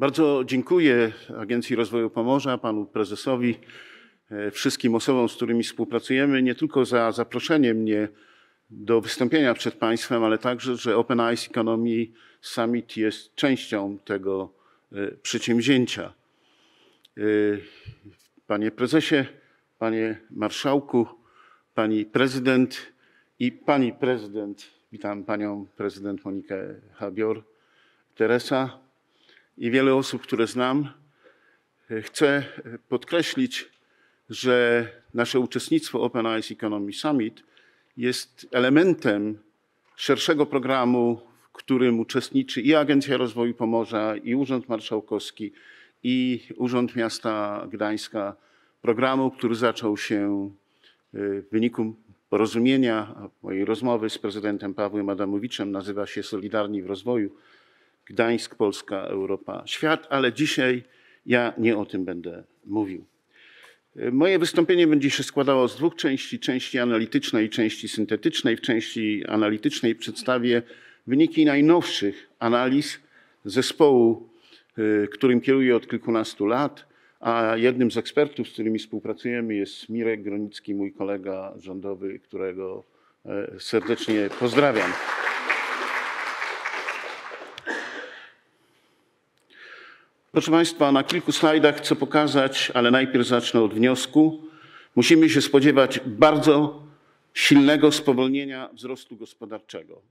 Bardzo dziękuję Agencji Rozwoju Pomorza, panu prezesowi, e, wszystkim osobom, z którymi współpracujemy, nie tylko za zaproszenie mnie do wystąpienia przed państwem, ale także, że Open Eyes Economy Summit jest częścią tego e, przedsięwzięcia. E, panie prezesie, panie marszałku, pani prezydent i pani prezydent, witam panią prezydent Monikę Habior, Teresa, i wiele osób, które znam, e, chcę e, podkreślić, że nasze uczestnictwo Open Eyes Economy Summit jest elementem szerszego programu, w którym uczestniczy i Agencja Rozwoju Pomorza, i Urząd Marszałkowski, i Urząd Miasta Gdańska. Programu, który zaczął się e, w wyniku porozumienia mojej rozmowy z prezydentem Pawłem Adamowiczem, nazywa się Solidarni w Rozwoju. Gdańsk, Polska, Europa, świat, ale dzisiaj ja nie o tym będę mówił. Moje wystąpienie będzie się składało z dwóch części, części analitycznej i części syntetycznej. W części analitycznej przedstawię wyniki najnowszych analiz zespołu, y, którym kieruję od kilkunastu lat, a jednym z ekspertów, z którymi współpracujemy jest Mirek Gronicki, mój kolega rządowy, którego e, serdecznie pozdrawiam. Proszę Państwa, na kilku slajdach chcę pokazać, ale najpierw zacznę od wniosku. Musimy się spodziewać bardzo silnego spowolnienia wzrostu gospodarczego.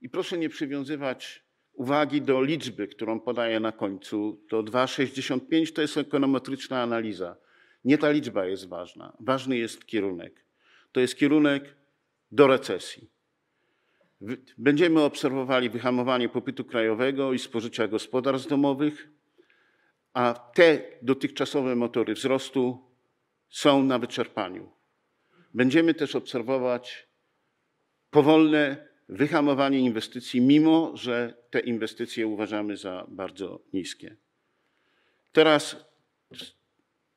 I proszę nie przywiązywać uwagi do liczby, którą podaję na końcu. To 2,65 to jest ekonometryczna analiza. Nie ta liczba jest ważna. Ważny jest kierunek. To jest kierunek do recesji. Będziemy obserwowali wyhamowanie popytu krajowego i spożycia gospodarstw domowych, a te dotychczasowe motory wzrostu są na wyczerpaniu. Będziemy też obserwować powolne wyhamowanie inwestycji, mimo że te inwestycje uważamy za bardzo niskie. Teraz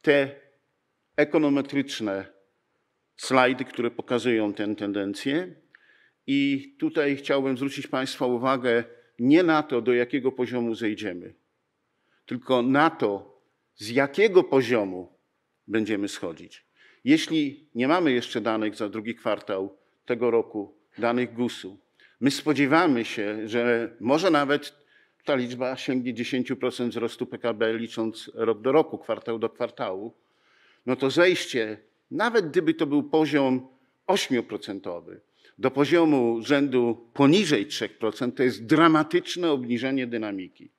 te ekonometryczne slajdy, które pokazują tę tendencję. I tutaj chciałbym zwrócić Państwa uwagę nie na to, do jakiego poziomu zejdziemy, tylko na to, z jakiego poziomu będziemy schodzić. Jeśli nie mamy jeszcze danych za drugi kwartał tego roku, danych GUS-u, my spodziewamy się, że może nawet ta liczba sięgnie 10% wzrostu PKB, licząc rok do roku, kwartał do kwartału, no to zejście, nawet gdyby to był poziom 8%, do poziomu rzędu poniżej 3%, to jest dramatyczne obniżenie dynamiki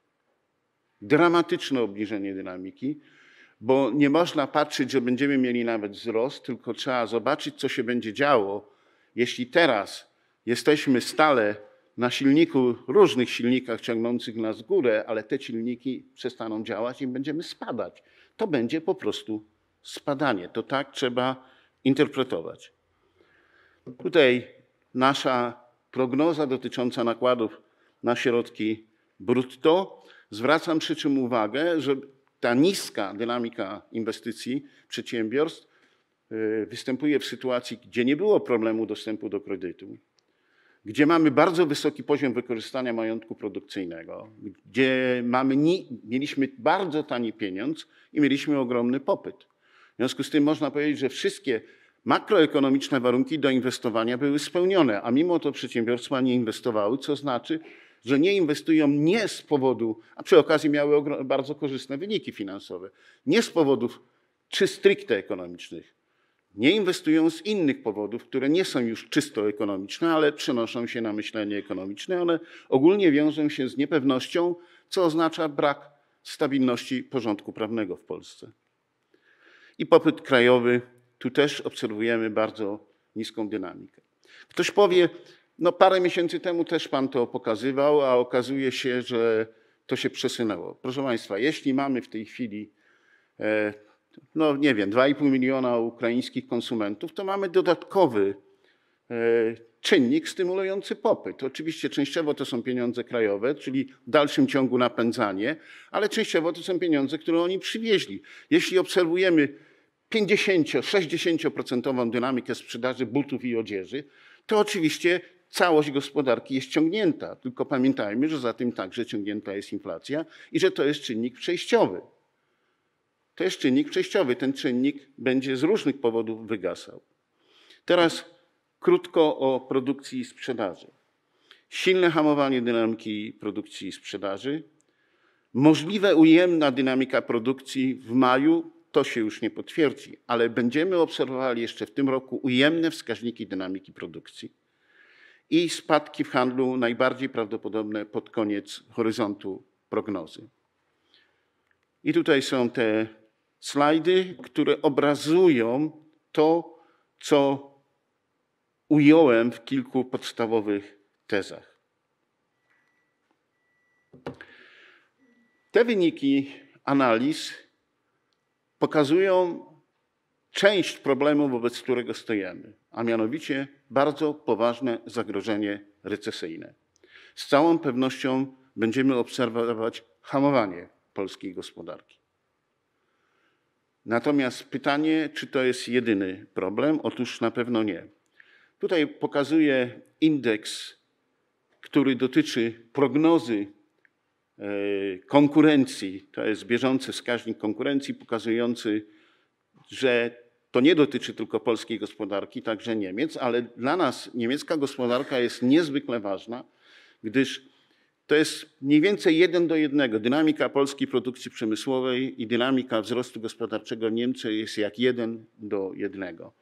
dramatyczne obniżenie dynamiki, bo nie można patrzeć, że będziemy mieli nawet wzrost, tylko trzeba zobaczyć, co się będzie działo, jeśli teraz jesteśmy stale na silniku, różnych silnikach ciągnących nas w górę, ale te silniki przestaną działać i będziemy spadać. To będzie po prostu spadanie. To tak trzeba interpretować. Tutaj nasza prognoza dotycząca nakładów na środki brutto Zwracam przy czym uwagę, że ta niska dynamika inwestycji przedsiębiorstw y, występuje w sytuacji, gdzie nie było problemu dostępu do kredytu, gdzie mamy bardzo wysoki poziom wykorzystania majątku produkcyjnego, gdzie mamy, mieliśmy bardzo tani pieniądz i mieliśmy ogromny popyt. W związku z tym można powiedzieć, że wszystkie makroekonomiczne warunki do inwestowania były spełnione, a mimo to przedsiębiorstwa nie inwestowały, co znaczy, że nie inwestują nie z powodu, a przy okazji miały bardzo korzystne wyniki finansowe, nie z powodów czy stricte ekonomicznych. Nie inwestują z innych powodów, które nie są już czysto ekonomiczne, ale przenoszą się na myślenie ekonomiczne. One ogólnie wiążą się z niepewnością, co oznacza brak stabilności porządku prawnego w Polsce. I popyt krajowy, tu też obserwujemy bardzo niską dynamikę. Ktoś powie, no parę miesięcy temu też Pan to pokazywał, a okazuje się, że to się przesunęło. Proszę Państwa, jeśli mamy w tej chwili, e, no nie wiem, 2,5 miliona ukraińskich konsumentów, to mamy dodatkowy e, czynnik stymulujący popyt. Oczywiście częściowo to są pieniądze krajowe, czyli w dalszym ciągu napędzanie, ale częściowo to są pieniądze, które oni przywieźli. Jeśli obserwujemy 50-60% dynamikę sprzedaży butów i odzieży, to oczywiście całość gospodarki jest ciągnięta, tylko pamiętajmy, że za tym także ciągnięta jest inflacja i że to jest czynnik przejściowy. To jest czynnik przejściowy. Ten czynnik będzie z różnych powodów wygasał. Teraz krótko o produkcji i sprzedaży. Silne hamowanie dynamiki produkcji i sprzedaży. Możliwe ujemna dynamika produkcji w maju to się już nie potwierdzi, ale będziemy obserwowali jeszcze w tym roku ujemne wskaźniki dynamiki produkcji i spadki w handlu najbardziej prawdopodobne pod koniec horyzontu prognozy. I tutaj są te slajdy, które obrazują to, co ująłem w kilku podstawowych tezach. Te wyniki analiz pokazują część problemu, wobec którego stoimy a mianowicie bardzo poważne zagrożenie recesyjne. Z całą pewnością będziemy obserwować hamowanie polskiej gospodarki. Natomiast pytanie, czy to jest jedyny problem? Otóż na pewno nie. Tutaj pokazuję indeks, który dotyczy prognozy e, konkurencji. To jest bieżący wskaźnik konkurencji, pokazujący, że to nie dotyczy tylko polskiej gospodarki, także Niemiec, ale dla nas niemiecka gospodarka jest niezwykle ważna, gdyż to jest mniej więcej jeden do jednego. Dynamika polskiej produkcji przemysłowej i dynamika wzrostu gospodarczego w Niemczech jest jak jeden do jednego.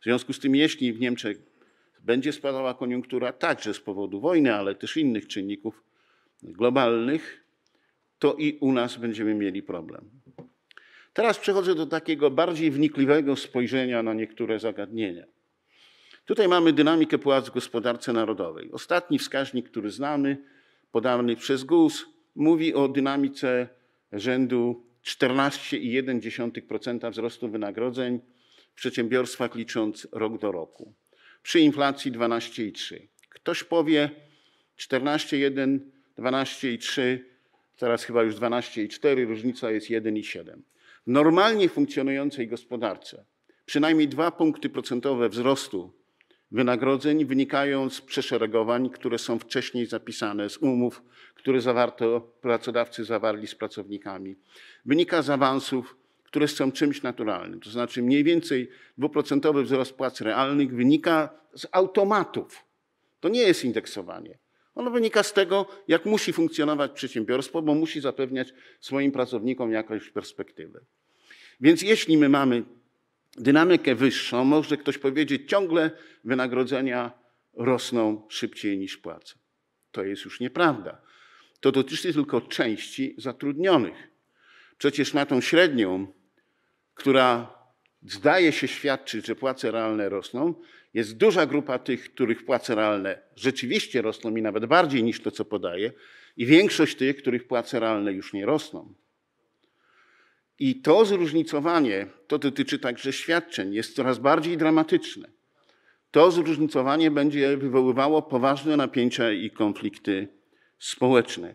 W związku z tym, jeśli w Niemczech będzie spadała koniunktura także z powodu wojny, ale też innych czynników globalnych, to i u nas będziemy mieli problem. Teraz przechodzę do takiego bardziej wnikliwego spojrzenia na niektóre zagadnienia. Tutaj mamy dynamikę płac w gospodarce narodowej. Ostatni wskaźnik, który znamy, podany przez GUS, mówi o dynamice rzędu 14,1% wzrostu wynagrodzeń w przedsiębiorstwach licząc rok do roku. Przy inflacji 12,3. Ktoś powie 14,1, 12,3, teraz chyba już 12,4, różnica jest 1,7. W normalnie funkcjonującej gospodarce przynajmniej dwa punkty procentowe wzrostu wynagrodzeń wynikają z przeszeregowań, które są wcześniej zapisane, z umów, które zawarto, pracodawcy zawarli z pracownikami. Wynika z awansów, które są czymś naturalnym. To znaczy mniej więcej dwuprocentowy wzrost płac realnych wynika z automatów. To nie jest indeksowanie. Ono wynika z tego, jak musi funkcjonować przedsiębiorstwo, bo musi zapewniać swoim pracownikom jakąś perspektywę. Więc jeśli my mamy dynamikę wyższą, może ktoś powiedzieć, ciągle wynagrodzenia rosną szybciej niż płace. To jest już nieprawda. To dotyczy tylko części zatrudnionych. Przecież na tą średnią, która zdaje się świadczyć, że płace realne rosną, jest duża grupa tych, których płace realne rzeczywiście rosną i nawet bardziej niż to, co podaje, i większość tych, których płace realne już nie rosną. I to zróżnicowanie, to dotyczy także świadczeń, jest coraz bardziej dramatyczne. To zróżnicowanie będzie wywoływało poważne napięcia i konflikty społeczne.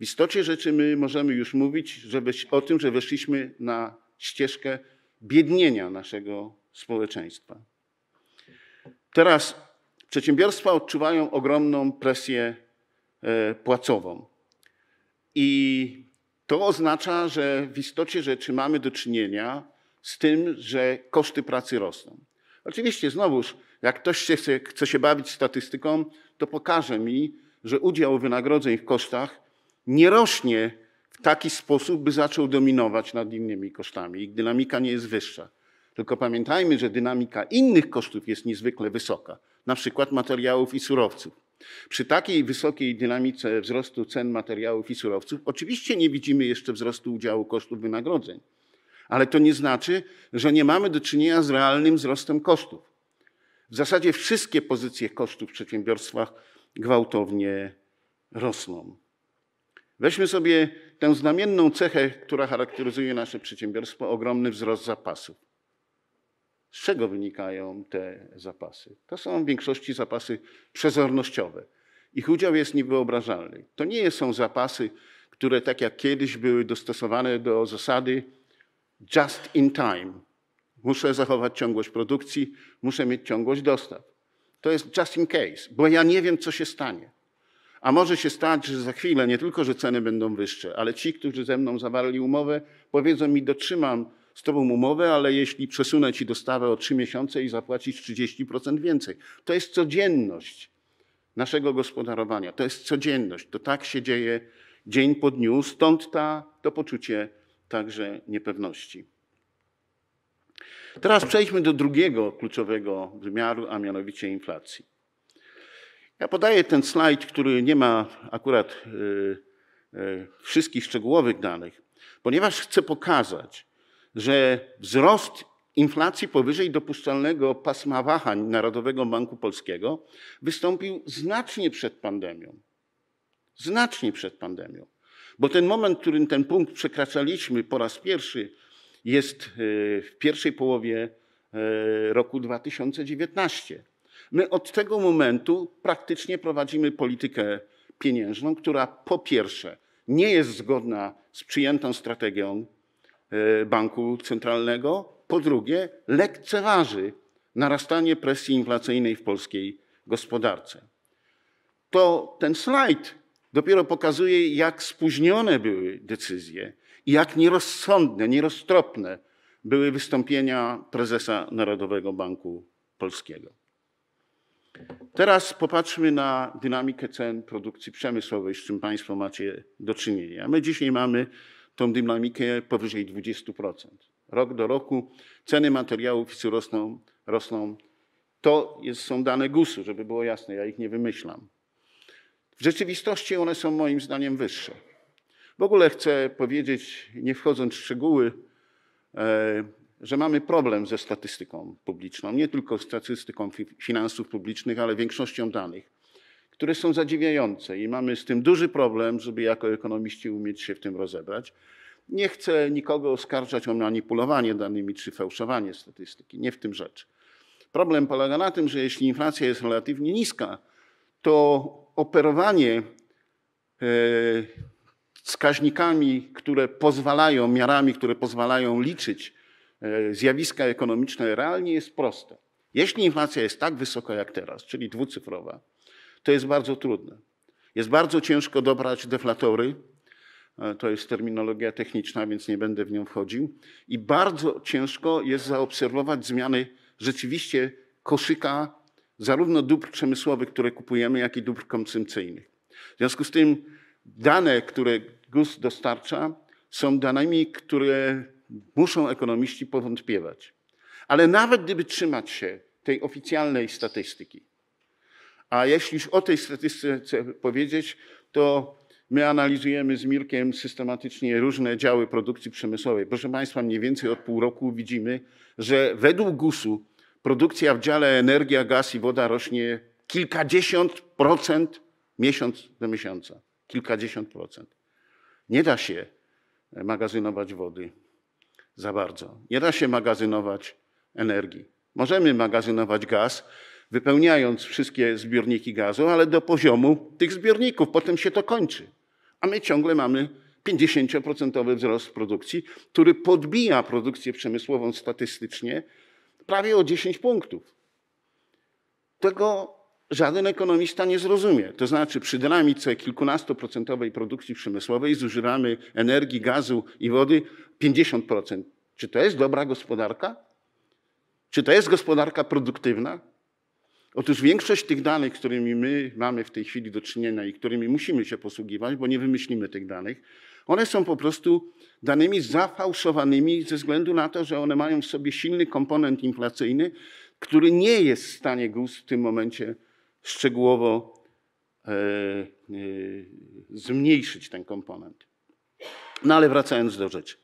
W istocie rzeczy my możemy już mówić żeby o tym, że weszliśmy na ścieżkę biednienia naszego społeczeństwa. Teraz przedsiębiorstwa odczuwają ogromną presję e, płacową. I to oznacza, że w istocie rzeczy mamy do czynienia z tym, że koszty pracy rosną. Oczywiście, znowuż, jak ktoś się chce, chce się bawić statystyką, to pokaże mi, że udział wynagrodzeń w kosztach nie rośnie taki sposób, by zaczął dominować nad innymi kosztami. Ich dynamika nie jest wyższa. Tylko pamiętajmy, że dynamika innych kosztów jest niezwykle wysoka, na przykład materiałów i surowców. Przy takiej wysokiej dynamice wzrostu cen materiałów i surowców, oczywiście nie widzimy jeszcze wzrostu udziału kosztów wynagrodzeń, ale to nie znaczy, że nie mamy do czynienia z realnym wzrostem kosztów. W zasadzie wszystkie pozycje kosztów w przedsiębiorstwach gwałtownie rosną. Weźmy sobie tę znamienną cechę, która charakteryzuje nasze przedsiębiorstwo, ogromny wzrost zapasów. Z czego wynikają te zapasy? To są w większości zapasy przezornościowe. Ich udział jest niewyobrażalny. To nie są zapasy, które tak jak kiedyś były dostosowane do zasady just in time. Muszę zachować ciągłość produkcji, muszę mieć ciągłość dostaw. To jest just in case, bo ja nie wiem, co się stanie. A może się stać, że za chwilę nie tylko, że ceny będą wyższe, ale ci, którzy ze mną zawarli umowę, powiedzą mi, dotrzymam z tobą umowę, ale jeśli przesunę ci dostawę o trzy miesiące i zapłacisz 30% więcej. To jest codzienność naszego gospodarowania. To jest codzienność. To tak się dzieje dzień po dniu, stąd ta, to poczucie także niepewności. Teraz przejdźmy do drugiego kluczowego wymiaru, a mianowicie inflacji. Ja podaję ten slajd, który nie ma akurat y, y, wszystkich szczegółowych danych, ponieważ chcę pokazać, że wzrost inflacji powyżej dopuszczalnego pasma wahań Narodowego Banku Polskiego wystąpił znacznie przed pandemią. Znacznie przed pandemią. Bo ten moment, w którym ten punkt przekraczaliśmy po raz pierwszy, jest y, w pierwszej połowie roku 2019. My od tego momentu praktycznie prowadzimy politykę pieniężną, która po pierwsze nie jest zgodna z przyjętą strategią e, banku centralnego, po drugie lekceważy narastanie presji inflacyjnej w polskiej gospodarce. To ten slajd dopiero pokazuje, jak spóźnione były decyzje i jak nierozsądne, nieroztropne były wystąpienia prezesa Narodowego Banku Polskiego. Teraz popatrzmy na dynamikę cen produkcji przemysłowej, z czym Państwo macie do czynienia. My dzisiaj mamy tą dynamikę powyżej 20%. Rok do roku ceny materiałów i rosną, rosną. To jest, są dane GUS-u, żeby było jasne, ja ich nie wymyślam. W rzeczywistości one są moim zdaniem wyższe. W ogóle chcę powiedzieć, nie wchodząc w szczegóły, e, że mamy problem ze statystyką publiczną, nie tylko statystyką finansów publicznych, ale większością danych, które są zadziwiające i mamy z tym duży problem, żeby jako ekonomiści umieć się w tym rozebrać. Nie chcę nikogo oskarżać o manipulowanie danymi czy fałszowanie statystyki, nie w tym rzecz. Problem polega na tym, że jeśli inflacja jest relatywnie niska, to operowanie e, wskaźnikami, które pozwalają, miarami, które pozwalają liczyć E, zjawiska ekonomiczne realnie jest proste. Jeśli inflacja jest tak wysoka jak teraz, czyli dwucyfrowa, to jest bardzo trudne. Jest bardzo ciężko dobrać deflatory, e, to jest terminologia techniczna, więc nie będę w nią wchodził. I bardzo ciężko jest zaobserwować zmiany rzeczywiście koszyka zarówno dóbr przemysłowych, które kupujemy, jak i dóbr konsumpcyjnych. W związku z tym dane, które GUS dostarcza, są danymi, które muszą ekonomiści powątpiewać. Ale nawet gdyby trzymać się tej oficjalnej statystyki, a jeśli o tej statystyce powiedzieć, to my analizujemy z Mirkiem systematycznie różne działy produkcji przemysłowej. Proszę Państwa, mniej więcej od pół roku widzimy, że według GUS-u produkcja w dziale energia, gaz i woda rośnie kilkadziesiąt procent miesiąc do miesiąca. Kilkadziesiąt procent. Nie da się magazynować wody, za bardzo. Nie da się magazynować energii. Możemy magazynować gaz, wypełniając wszystkie zbiorniki gazu, ale do poziomu tych zbiorników. Potem się to kończy. A my ciągle mamy 50% wzrost produkcji, który podbija produkcję przemysłową statystycznie prawie o 10 punktów. Tego żaden ekonomista nie zrozumie. To znaczy, przy dynamice kilkunastoprocentowej produkcji przemysłowej zużywamy energii, gazu i wody 50%. Czy to jest dobra gospodarka? Czy to jest gospodarka produktywna? Otóż większość tych danych, którymi my mamy w tej chwili do czynienia i którymi musimy się posługiwać, bo nie wymyślimy tych danych, one są po prostu danymi zafałszowanymi ze względu na to, że one mają w sobie silny komponent inflacyjny, który nie jest w stanie GUS w tym momencie szczegółowo e, e, zmniejszyć ten komponent. No ale wracając do rzeczy.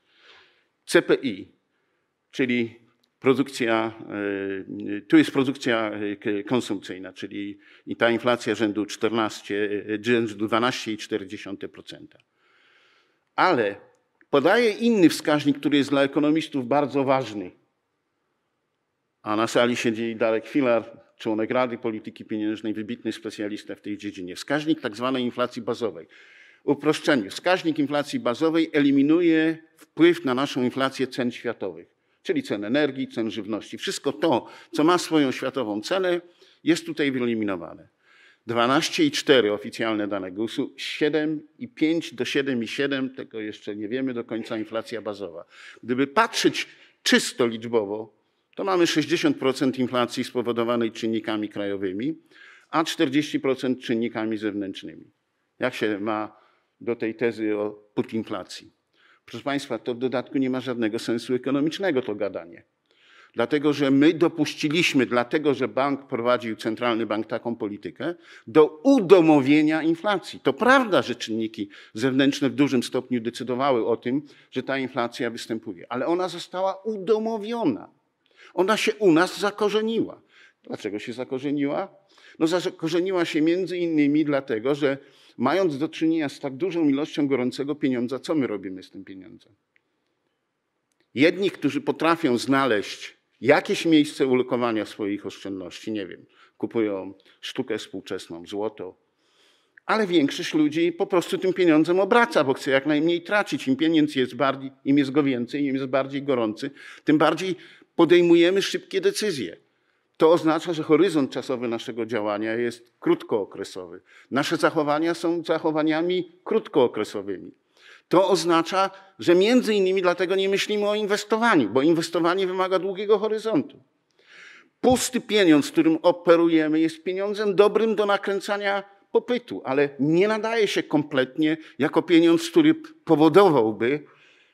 CPI, czyli produkcja, e, tu jest produkcja konsumpcyjna, czyli i ta inflacja rzędu 14, rzędu 12,4%. Ale podaje inny wskaźnik, który jest dla ekonomistów bardzo ważny. A na sali siedzi Darek Filar, członek Rady Polityki Pieniężnej, wybitny specjalista w tej dziedzinie. Wskaźnik tak zwanej inflacji bazowej. Uproszczenie. Wskaźnik inflacji bazowej eliminuje wpływ na naszą inflację cen światowych, czyli cen energii, cen żywności. Wszystko to, co ma swoją światową cenę, jest tutaj wyeliminowane. 12,4 oficjalne dane GUS-u, 7,5 do 7,7 tego jeszcze nie wiemy do końca inflacja bazowa. Gdyby patrzeć czysto liczbowo, to mamy 60% inflacji spowodowanej czynnikami krajowymi, a 40% czynnikami zewnętrznymi. Jak się ma do tej tezy o putinflacji? Proszę Państwa, to w dodatku nie ma żadnego sensu ekonomicznego to gadanie. Dlatego, że my dopuściliśmy, dlatego, że bank prowadził, centralny bank taką politykę, do udomowienia inflacji. To prawda, że czynniki zewnętrzne w dużym stopniu decydowały o tym, że ta inflacja występuje, ale ona została udomowiona. Ona się u nas zakorzeniła. Dlaczego się zakorzeniła? No zakorzeniła się między innymi dlatego, że mając do czynienia z tak dużą ilością gorącego pieniądza, co my robimy z tym pieniądzem? Jedni, którzy potrafią znaleźć jakieś miejsce ulokowania swoich oszczędności, nie wiem, kupują sztukę współczesną, złoto, ale większość ludzi po prostu tym pieniądzem obraca, bo chce jak najmniej tracić. Im pieniądz jest bardziej, im jest go więcej, im jest bardziej gorący, tym bardziej podejmujemy szybkie decyzje. To oznacza, że horyzont czasowy naszego działania jest krótkookresowy. Nasze zachowania są zachowaniami krótkookresowymi. To oznacza, że między innymi dlatego nie myślimy o inwestowaniu, bo inwestowanie wymaga długiego horyzontu. Pusty pieniądz, którym operujemy, jest pieniądzem dobrym do nakręcania popytu, ale nie nadaje się kompletnie jako pieniądz, który powodowałby,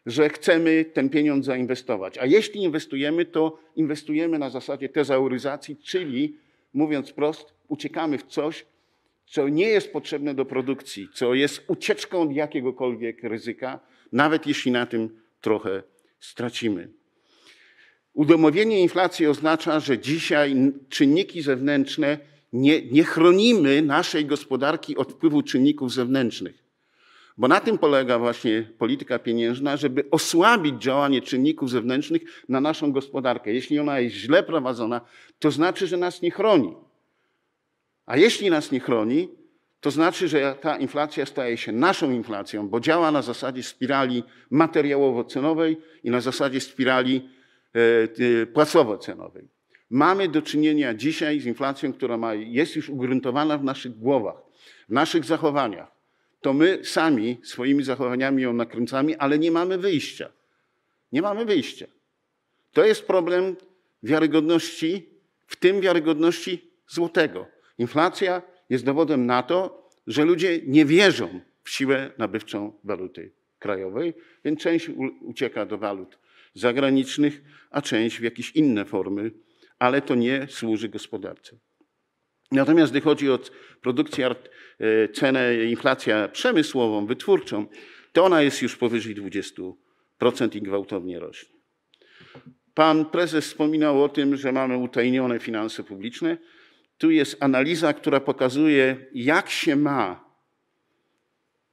że chcemy ten pieniądz zainwestować. A jeśli inwestujemy, to inwestujemy na zasadzie tezauryzacji, czyli mówiąc prost, uciekamy w coś, co nie jest potrzebne do produkcji, co jest ucieczką od jakiegokolwiek ryzyka, nawet jeśli na tym trochę stracimy. Udomowienie inflacji oznacza, że dzisiaj czynniki zewnętrzne nie, nie chronimy naszej gospodarki od wpływu czynników zewnętrznych. Bo na tym polega właśnie polityka pieniężna, żeby osłabić działanie czynników zewnętrznych na naszą gospodarkę. Jeśli ona jest źle prowadzona, to znaczy, że nas nie chroni. A jeśli nas nie chroni, to znaczy, że ta inflacja staje się naszą inflacją, bo działa na zasadzie spirali materiałowo-cenowej i na zasadzie spirali e, płacowo-cenowej. Mamy do czynienia dzisiaj z inflacją, która ma, jest już ugruntowana w naszych głowach, w naszych zachowaniach to my sami swoimi zachowaniami ją nakręcamy, ale nie mamy wyjścia. Nie mamy wyjścia. To jest problem wiarygodności, w tym wiarygodności złotego. Inflacja jest dowodem na to, że ludzie nie wierzą w siłę nabywczą waluty krajowej, więc część ucieka do walut zagranicznych, a część w jakieś inne formy, ale to nie służy gospodarce. Natomiast gdy chodzi o produkcję, e, cenę, inflację przemysłową, wytwórczą, to ona jest już powyżej 20% i gwałtownie rośnie. Pan prezes wspominał o tym, że mamy utajnione finanse publiczne. Tu jest analiza, która pokazuje, jak się ma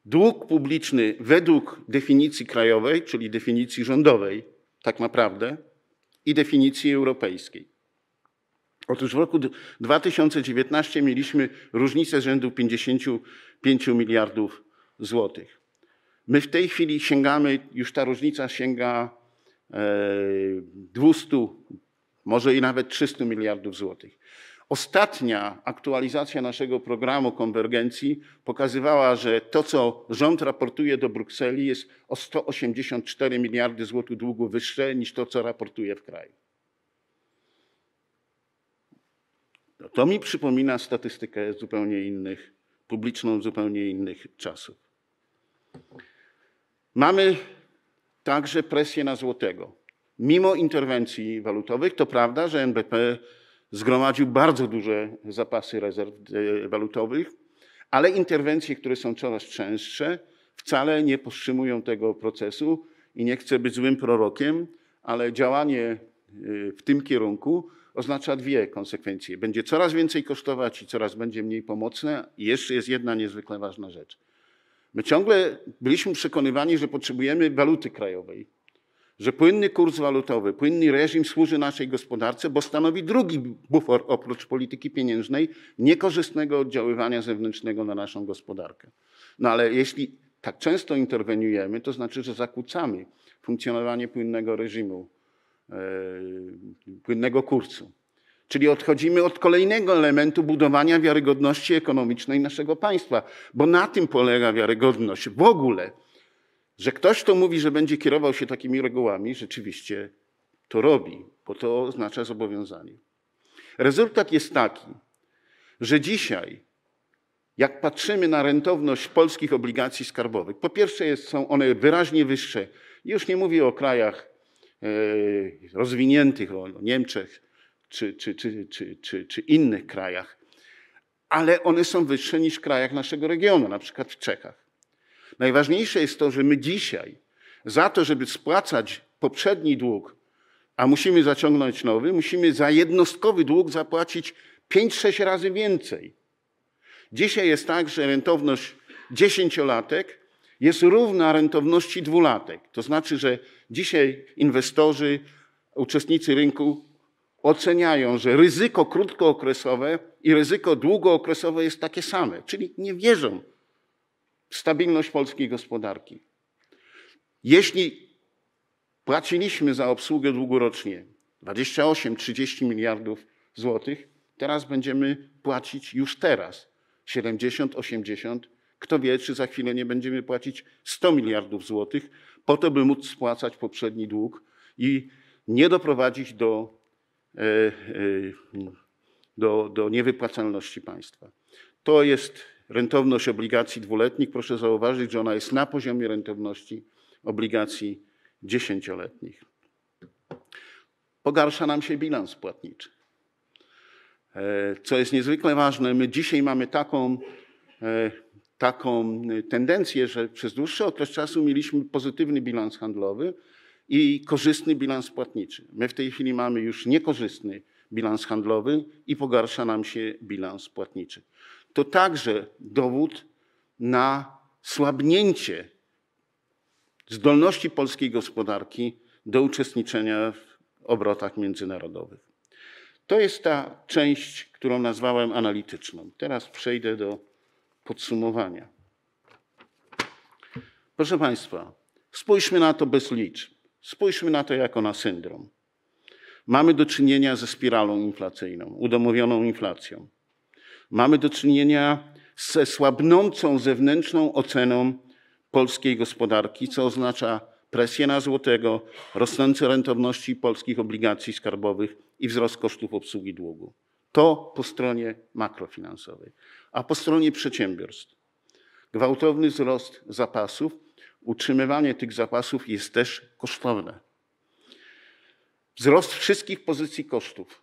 dług publiczny według definicji krajowej, czyli definicji rządowej, tak naprawdę, i definicji europejskiej. Otóż w roku 2019 mieliśmy różnicę rzędu 55 miliardów złotych. My w tej chwili sięgamy, już ta różnica sięga 200, e, może i nawet 300 miliardów złotych. Ostatnia aktualizacja naszego programu konwergencji pokazywała, że to, co rząd raportuje do Brukseli, jest o 184 miliardy złotych długu wyższe niż to, co raportuje w kraju. No to mi przypomina statystykę zupełnie innych, publiczną zupełnie innych czasów. Mamy także presję na złotego. Mimo interwencji walutowych, to prawda, że NBP zgromadził bardzo duże zapasy rezerw e, walutowych, ale interwencje, które są coraz częstsze, wcale nie powstrzymują tego procesu i nie chcę być złym prorokiem, ale działanie e, w tym kierunku oznacza dwie konsekwencje. Będzie coraz więcej kosztować i coraz będzie mniej pomocne. I jeszcze jest jedna niezwykle ważna rzecz. My ciągle byliśmy przekonywani, że potrzebujemy waluty krajowej, że płynny kurs walutowy, płynny reżim służy naszej gospodarce, bo stanowi drugi bufor oprócz polityki pieniężnej niekorzystnego oddziaływania zewnętrznego na naszą gospodarkę. No ale jeśli tak często interweniujemy, to znaczy, że zakłócamy funkcjonowanie płynnego reżimu E, płynnego kursu. Czyli odchodzimy od kolejnego elementu budowania wiarygodności ekonomicznej naszego państwa, bo na tym polega wiarygodność w ogóle. Że ktoś, kto mówi, że będzie kierował się takimi regułami, rzeczywiście to robi, bo to oznacza zobowiązanie. Rezultat jest taki, że dzisiaj, jak patrzymy na rentowność polskich obligacji skarbowych, po pierwsze są one wyraźnie wyższe. Już nie mówię o krajach E, rozwiniętych, o Niemczech czy, czy, czy, czy, czy, czy innych krajach, ale one są wyższe niż w krajach naszego regionu, na przykład w Czechach. Najważniejsze jest to, że my dzisiaj za to, żeby spłacać poprzedni dług, a musimy zaciągnąć nowy, musimy za jednostkowy dług zapłacić 5-6 razy więcej. Dzisiaj jest tak, że rentowność dziesięciolatek jest równa rentowności dwulatek. To znaczy, że dzisiaj inwestorzy, uczestnicy rynku oceniają, że ryzyko krótkookresowe i ryzyko długookresowe jest takie same, czyli nie wierzą w stabilność polskiej gospodarki. Jeśli płaciliśmy za obsługę długorocznie 28-30 miliardów złotych, teraz będziemy płacić już teraz 70-80 kto wie, czy za chwilę nie będziemy płacić 100 miliardów złotych po to, by móc spłacać poprzedni dług i nie doprowadzić do, e, e, do, do niewypłacalności państwa. To jest rentowność obligacji dwuletnich. Proszę zauważyć, że ona jest na poziomie rentowności obligacji dziesięcioletnich. Pogarsza nam się bilans płatniczy. E, co jest niezwykle ważne, my dzisiaj mamy taką taką y, tendencję, że przez dłuższy okres czasu mieliśmy pozytywny bilans handlowy i korzystny bilans płatniczy. My w tej chwili mamy już niekorzystny bilans handlowy i pogarsza nam się bilans płatniczy. To także dowód na słabnięcie zdolności polskiej gospodarki do uczestniczenia w obrotach międzynarodowych. To jest ta część, którą nazwałem analityczną. Teraz przejdę do podsumowania. Proszę Państwa, spójrzmy na to bez liczb. Spójrzmy na to jako na syndrom. Mamy do czynienia ze spiralą inflacyjną, udomowioną inflacją. Mamy do czynienia ze słabnącą zewnętrzną oceną polskiej gospodarki, co oznacza presję na złotego, rosnące rentowności polskich obligacji skarbowych i wzrost kosztów obsługi długu. To po stronie makrofinansowej. A po stronie przedsiębiorstw. Gwałtowny wzrost zapasów. Utrzymywanie tych zapasów jest też kosztowne. Wzrost wszystkich pozycji kosztów.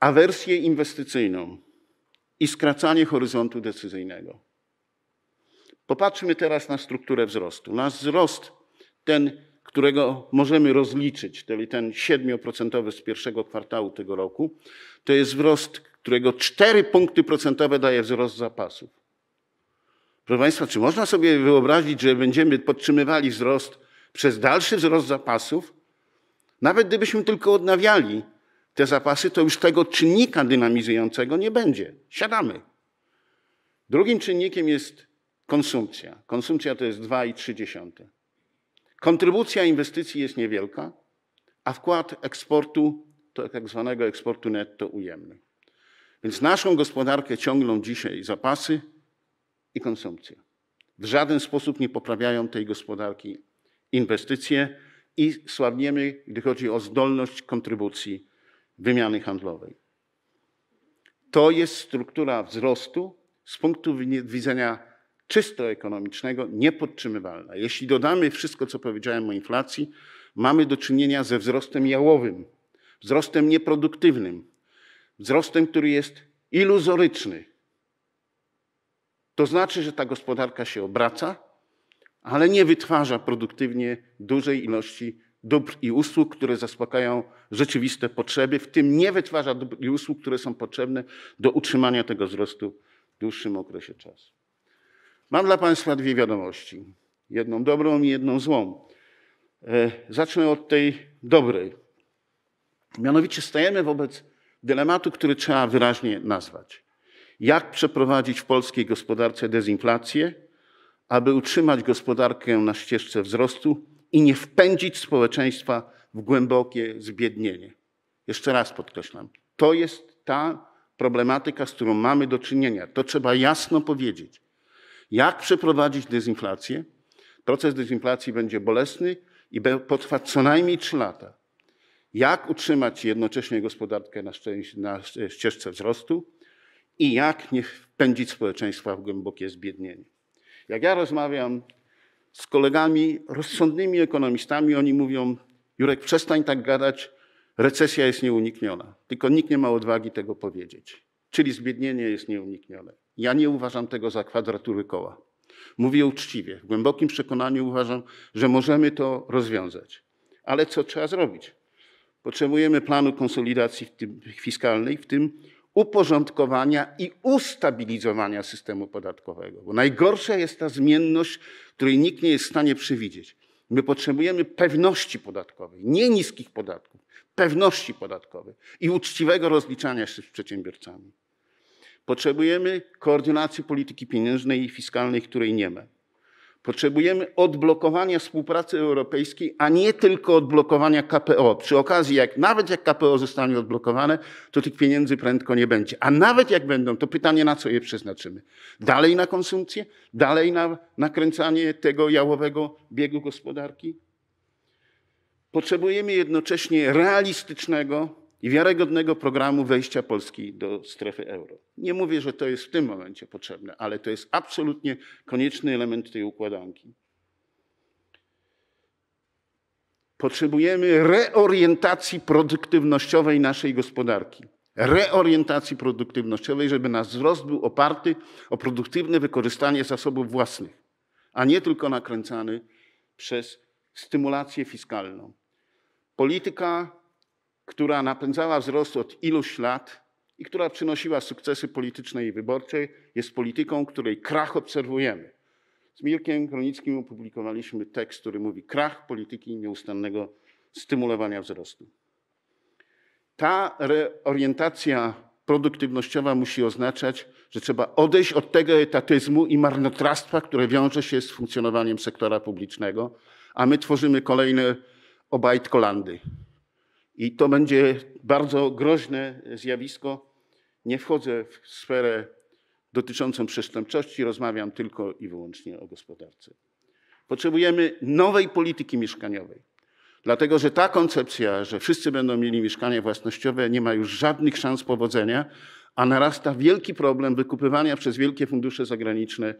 Awersję inwestycyjną i skracanie horyzontu decyzyjnego. Popatrzmy teraz na strukturę wzrostu. Nasz wzrost ten którego możemy rozliczyć, czyli ten 7% z pierwszego kwartału tego roku, to jest wzrost, którego 4 punkty procentowe daje wzrost zapasów. Proszę Państwa, czy można sobie wyobrazić, że będziemy podtrzymywali wzrost przez dalszy wzrost zapasów? Nawet gdybyśmy tylko odnawiali te zapasy, to już tego czynnika dynamizującego nie będzie. Siadamy. Drugim czynnikiem jest konsumpcja. Konsumpcja to jest 2,3. Kontrybucja inwestycji jest niewielka, a wkład eksportu to tak zwanego eksportu netto ujemny. Więc naszą gospodarkę ciągną dzisiaj zapasy i konsumpcja. W żaden sposób nie poprawiają tej gospodarki inwestycje i słabniemy, gdy chodzi o zdolność kontrybucji wymiany handlowej. To jest struktura wzrostu z punktu widzenia czysto ekonomicznego niepodtrzymywalna. Jeśli dodamy wszystko, co powiedziałem o inflacji, mamy do czynienia ze wzrostem jałowym, wzrostem nieproduktywnym, wzrostem, który jest iluzoryczny. To znaczy, że ta gospodarka się obraca, ale nie wytwarza produktywnie dużej ilości dóbr i usług, które zaspokajają rzeczywiste potrzeby, w tym nie wytwarza dóbr i usług, które są potrzebne do utrzymania tego wzrostu w dłuższym okresie czasu. Mam dla Państwa dwie wiadomości. Jedną dobrą i jedną złą. E, zacznę od tej dobrej. Mianowicie stajemy wobec dylematu, który trzeba wyraźnie nazwać. Jak przeprowadzić w polskiej gospodarce dezinflację, aby utrzymać gospodarkę na ścieżce wzrostu i nie wpędzić społeczeństwa w głębokie zbiednienie. Jeszcze raz podkreślam, to jest ta problematyka, z którą mamy do czynienia. To trzeba jasno powiedzieć. Jak przeprowadzić dezinflację? Proces dezinflacji będzie bolesny i potrwa co najmniej 3 lata. Jak utrzymać jednocześnie gospodarkę na, na ścieżce wzrostu i jak nie wpędzić społeczeństwa w głębokie zbiednienie? Jak ja rozmawiam z kolegami rozsądnymi ekonomistami, oni mówią: Jurek, przestań tak gadać, recesja jest nieunikniona. Tylko nikt nie ma odwagi tego powiedzieć. Czyli zbiednienie jest nieuniknione. Ja nie uważam tego za kwadratury koła. Mówię uczciwie. W głębokim przekonaniu uważam, że możemy to rozwiązać. Ale co trzeba zrobić? Potrzebujemy planu konsolidacji fiskalnej, w tym uporządkowania i ustabilizowania systemu podatkowego. Bo najgorsza jest ta zmienność, której nikt nie jest w stanie przewidzieć. My potrzebujemy pewności podatkowej, nie niskich podatków, pewności podatkowej i uczciwego rozliczania się z przedsiębiorcami. Potrzebujemy koordynacji polityki pieniężnej i fiskalnej, której nie ma. Potrzebujemy odblokowania współpracy europejskiej, a nie tylko odblokowania KPO. Przy okazji, jak, nawet jak KPO zostanie odblokowane, to tych pieniędzy prędko nie będzie. A nawet jak będą, to pytanie, na co je przeznaczymy? Dalej na konsumpcję? Dalej na nakręcanie tego jałowego biegu gospodarki? Potrzebujemy jednocześnie realistycznego i wiarygodnego programu wejścia Polski do strefy euro. Nie mówię, że to jest w tym momencie potrzebne, ale to jest absolutnie konieczny element tej układanki. Potrzebujemy reorientacji produktywnościowej naszej gospodarki. Reorientacji produktywnościowej, żeby nasz wzrost był oparty o produktywne wykorzystanie zasobów własnych, a nie tylko nakręcany przez stymulację fiskalną. Polityka która napędzała wzrost od iluś lat i która przynosiła sukcesy polityczne i wyborcze, jest polityką, której krach obserwujemy. Z Mirkiem Kronickim opublikowaliśmy tekst, który mówi krach polityki nieustannego stymulowania wzrostu. Ta reorientacja produktywnościowa musi oznaczać, że trzeba odejść od tego etatyzmu i marnotrawstwa, które wiąże się z funkcjonowaniem sektora publicznego, a my tworzymy kolejne obajtkolandy. I to będzie bardzo groźne zjawisko. Nie wchodzę w sferę dotyczącą przestępczości, rozmawiam tylko i wyłącznie o gospodarce. Potrzebujemy nowej polityki mieszkaniowej, dlatego że ta koncepcja, że wszyscy będą mieli mieszkanie własnościowe, nie ma już żadnych szans powodzenia, a narasta wielki problem wykupywania przez wielkie fundusze zagraniczne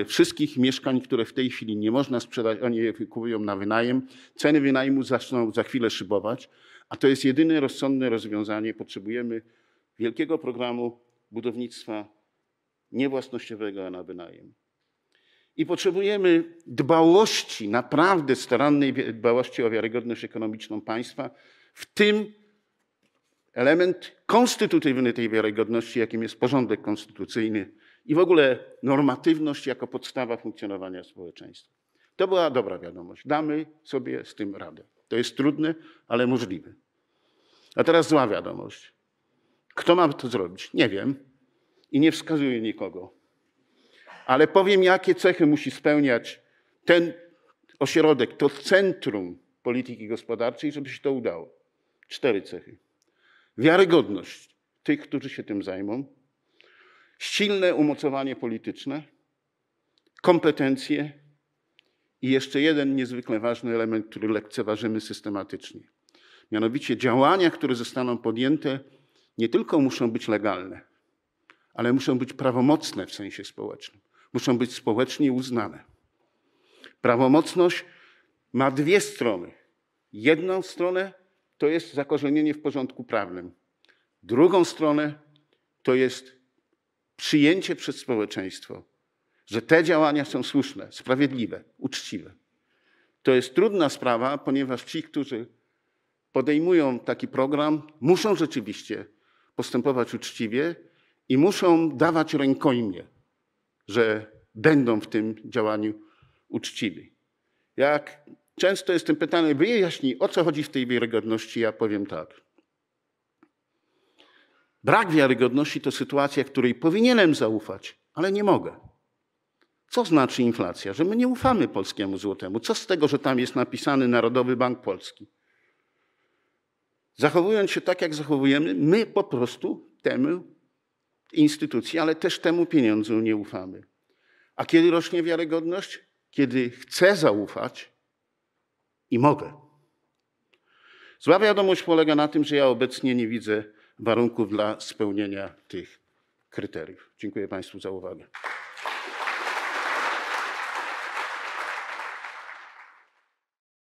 e, wszystkich mieszkań, które w tej chwili nie można sprzedać, oni je wykupują na wynajem. Ceny wynajmu zaczną za chwilę szybować. A to jest jedyne rozsądne rozwiązanie. Potrzebujemy wielkiego programu budownictwa niewłasnościowego, a na wynajem. I potrzebujemy dbałości, naprawdę starannej dbałości o wiarygodność ekonomiczną państwa, w tym element konstytutywny tej wiarygodności, jakim jest porządek konstytucyjny i w ogóle normatywność jako podstawa funkcjonowania społeczeństwa. To była dobra wiadomość. Damy sobie z tym radę. To jest trudne, ale możliwe. A teraz zła wiadomość. Kto ma to zrobić? Nie wiem i nie wskazuję nikogo. Ale powiem, jakie cechy musi spełniać ten ośrodek, to centrum polityki gospodarczej, żeby się to udało. Cztery cechy. Wiarygodność tych, którzy się tym zajmą, silne umocowanie polityczne, kompetencje, i jeszcze jeden niezwykle ważny element, który lekceważymy systematycznie. Mianowicie działania, które zostaną podjęte, nie tylko muszą być legalne, ale muszą być prawomocne w sensie społecznym. Muszą być społecznie uznane. Prawomocność ma dwie strony. Jedną stronę to jest zakorzenienie w porządku prawnym. Drugą stronę to jest przyjęcie przez społeczeństwo że te działania są słuszne, sprawiedliwe, uczciwe. To jest trudna sprawa, ponieważ ci, którzy podejmują taki program, muszą rzeczywiście postępować uczciwie i muszą dawać rękojmie, że będą w tym działaniu uczciwi. Jak często jestem pytany, wyjaśnij, o co chodzi w tej wiarygodności, ja powiem tak. Brak wiarygodności to sytuacja, której powinienem zaufać, ale nie mogę. Co znaczy inflacja? Że my nie ufamy polskiemu złotemu. Co z tego, że tam jest napisany Narodowy Bank Polski? Zachowując się tak, jak zachowujemy, my po prostu temu instytucji, ale też temu pieniądzu nie ufamy. A kiedy rośnie wiarygodność? Kiedy chcę zaufać i mogę. Zła wiadomość polega na tym, że ja obecnie nie widzę warunków dla spełnienia tych kryteriów. Dziękuję Państwu za uwagę.